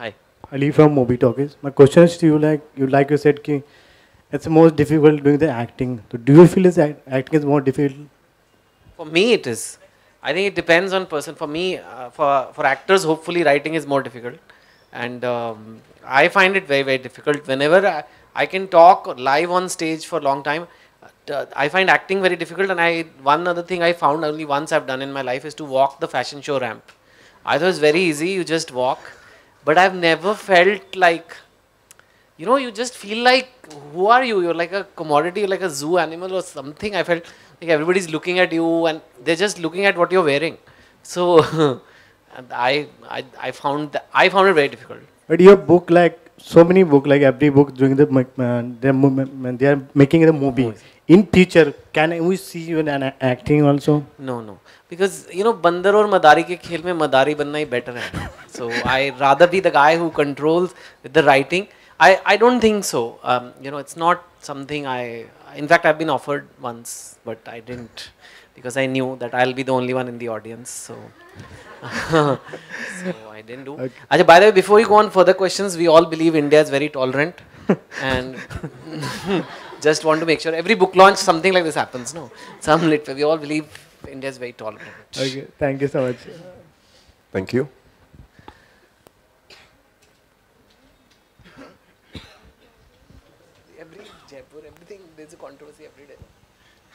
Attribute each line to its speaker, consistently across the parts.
Speaker 1: Hi. Ali from Mobi Talkies. My question is to you, like you like you said, ki it's most difficult doing the acting. So do you feel is act, acting is more difficult? For me, it is. I think it depends on person. For me, uh, for for actors, hopefully writing is more difficult, and um, I find it very very difficult. Whenever I, I, can talk live on stage for a long time, uh, I find acting very difficult. And I one other thing I found only once I've done in my life is to walk the fashion show ramp. I thought it's very easy. You just walk but I've never felt like, you know, you just feel like, who are you? You're like a commodity, you're like a zoo animal or something. I felt like everybody's looking at you and they're just looking at what you're wearing. So I, I, I found that, I found it very difficult. But your book, like so many book, like every book during the, uh, they're, they're making the movie in future can we see you in acting also no no because you know bandar aur madari ke khel mein madari banna hi better hai so i rather be the guy who controls the writing i i don't think so um, you know it's not something i in fact i've been offered once but i didn't because i knew that i'll be the only one in the audience so so i didn't do okay. Ajay, by the way before you go on further questions we all believe india is very tolerant and Just want to make sure every book launch, something like this happens, no? Some lit, we all believe India is very tolerant.
Speaker 2: Okay, thank you so much. Thank you.
Speaker 1: Every Jaipur, everything, there's a controversy every day.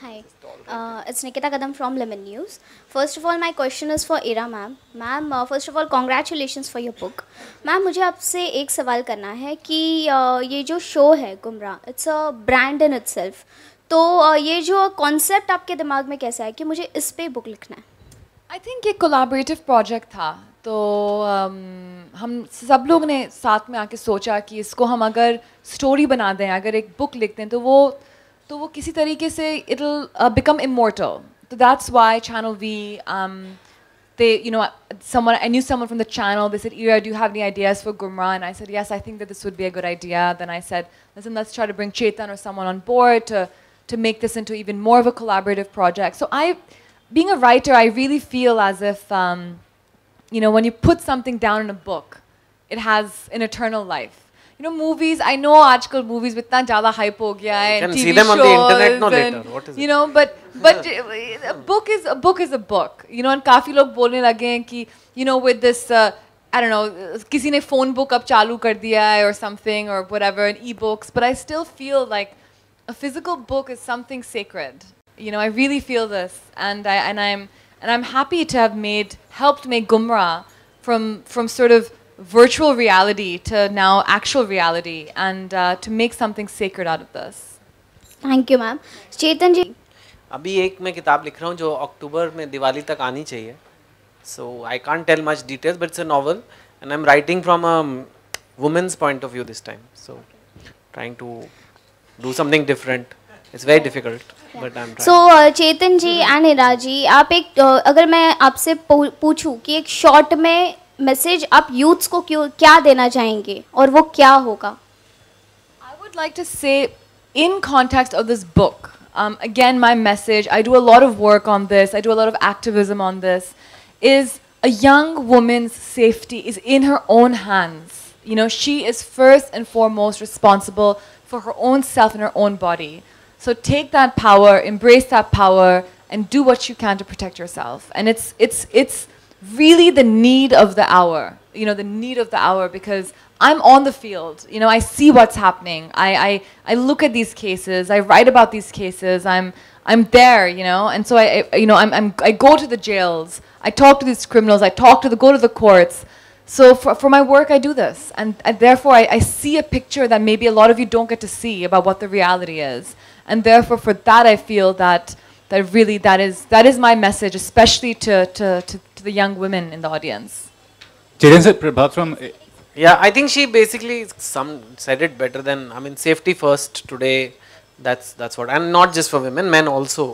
Speaker 2: Hi, uh, it's Nikita Kadam from Lemon News.
Speaker 1: First of all, my question is for Ira ma'am ma'am first of all congratulation for your book ma'am मुझे आपसे एक सवाल करना है कि uh, ये जो show है Gumraah it's a brand in itself तो uh, ये जो कॉन्सेप्ट आपके दिमाग में कैसा है कि मुझे इस पर बुक लिखना है
Speaker 2: आई थिंक एक कोलाबरेटिव प्रोजेक्ट था तो um, हम सब लोग ने साथ में आके सोचा कि इसको हम अगर स्टोरी बना दें अगर एक बुक लिख दें तो वो तो वो किसी तरीके से it'll uh, become immortal. So that's why Channel V, um, they, you know, someone I knew someone from the channel. They said, "Ira, do you have any ideas for Gumra?" And I said, "Yes, I think that this would be a good idea." Then I said, "Listen, let's try to bring Chetan or someone on board to to make this into even more of a collaborative project." So I, being a writer, I really feel as if, um, you know, when you put something down in a book, it has an eternal life you know movies i know aajkal movies with that, zyada hype ho gaya yeah, Can TV see them on the internet no later what is you know but but a book is a book is a book you know and kafi log bolne लगे हैं you know with this uh, I don't know, Kisi ne phone book up chalu kar diya hai or something or whatever and e-books, but I still feel like a physical book is something sacred. You know, I really feel this, and I and I'm and I'm happy to have made helped make Gumra from from sort of virtual reality to now actual reality and uh, to make something sacred out of this. Thank you, ma'am. Chetan ji.
Speaker 1: अभी एक मैं किताब लिख रहा हूँ जो अक्टूबर में दिवाली तक आनी चाहिए. So I can't tell much details, but it's a novel and I'm writing from a woman's point of view this time. So trying to do something different. It's very difficult. So uh, Chetan ji and Hira ji, आप एक uh, अगर मैं आपसे पूछूं कि एक short में message आप यूथ्स को क्यों क्या देना चाहेंगे और वो क्या होगा
Speaker 2: I would like to say in context of this book Um, again, my message, I do a lot of work on this, I do a lot of activism on this, is a young woman's safety is in her own hands. You know, she is first and foremost responsible for her own self and her own body. So take that power, embrace that power, and do what you can to protect yourself. And it's, it's, it's, really the need of the hour, you know, the need of the hour because I'm on the field. You know, I see what's happening. I, I, I look at these cases. I write about these cases. I'm, I'm there, you know, and so I, I you know, I'm, I'm, I go to the jails. I talk to these criminals. I talk to the, go to the courts. So for, for my work, I do this. And, and therefore, I, I see a picture that maybe a lot of you don't get to see about what the reality is. And therefore, for that, I feel that, that really that is, that is my message, especially to, to, to the young women in the audience? Chiranjit Prabhat from. Eh,
Speaker 1: yeah, I think she basically some said it better than I mean safety first today. That's that's what, and not just for women, men also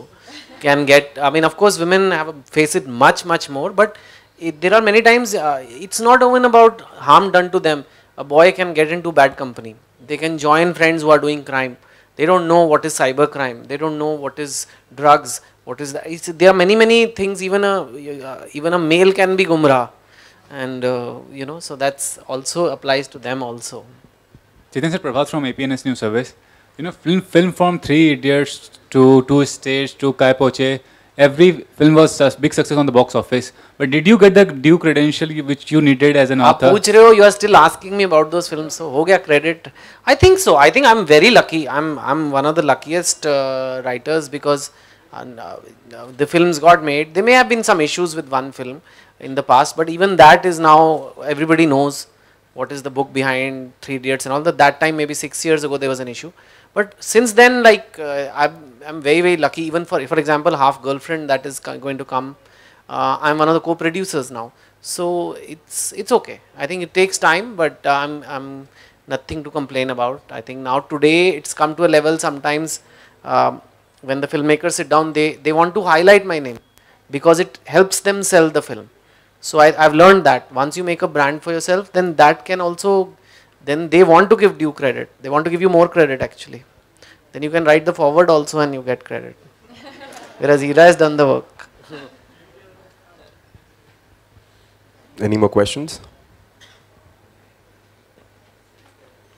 Speaker 1: can get. I mean, of course, women have face it much much more, but it, there are many times uh, it's not even about harm done to them. A boy can get into bad company. They can join friends who are doing crime. They don't know what is cyber crime. They don't know what is drugs what is that? there are many many things. Even a uh, even a male can be gumrah, and uh, you know so that's also applies to them also. Chetan sir, Prabhat from APNS News Service. You know, film film from Three Idiots to Two Stage to Kai Poche. Every film was a big success on the box office. But did you get the due credential which you needed as an author? पूछ you are still asking me about those films. So, हो गया credit? I think so. I think I'm very lucky. I'm I'm one of the luckiest uh, writers because and uh, the films got made. There may have been some issues with one film in the past, but even that is now everybody knows what is the book behind Three Idiots and all that. That time, maybe six years ago, there was an issue. But since then, like uh, I'm, I'm very very lucky. Even for for example, Half Girlfriend that is going to come. Uh, I'm one of the co-producers now, so it's it's okay. I think it takes time, but uh, I'm I'm nothing to complain about. I think now today it's come to a level sometimes. Um, when the filmmakers sit down, they, they want to highlight my name because it helps them sell the film. So I, I've learned that once you make a brand for yourself, then that can also, then they want to give due credit. They want to give you more credit actually. Then you can write the forward also and you get credit. Whereas Ira has done the work. Any more questions?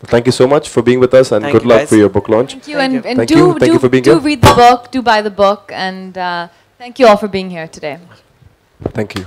Speaker 1: Thank you so much for being with us and thank good luck guys. for your book launch. Thank you. Thank and, you. and thank do, you. Thank do, you for being do read the book,
Speaker 2: do buy the book, and uh, thank you all for being here today.
Speaker 1: Thank you.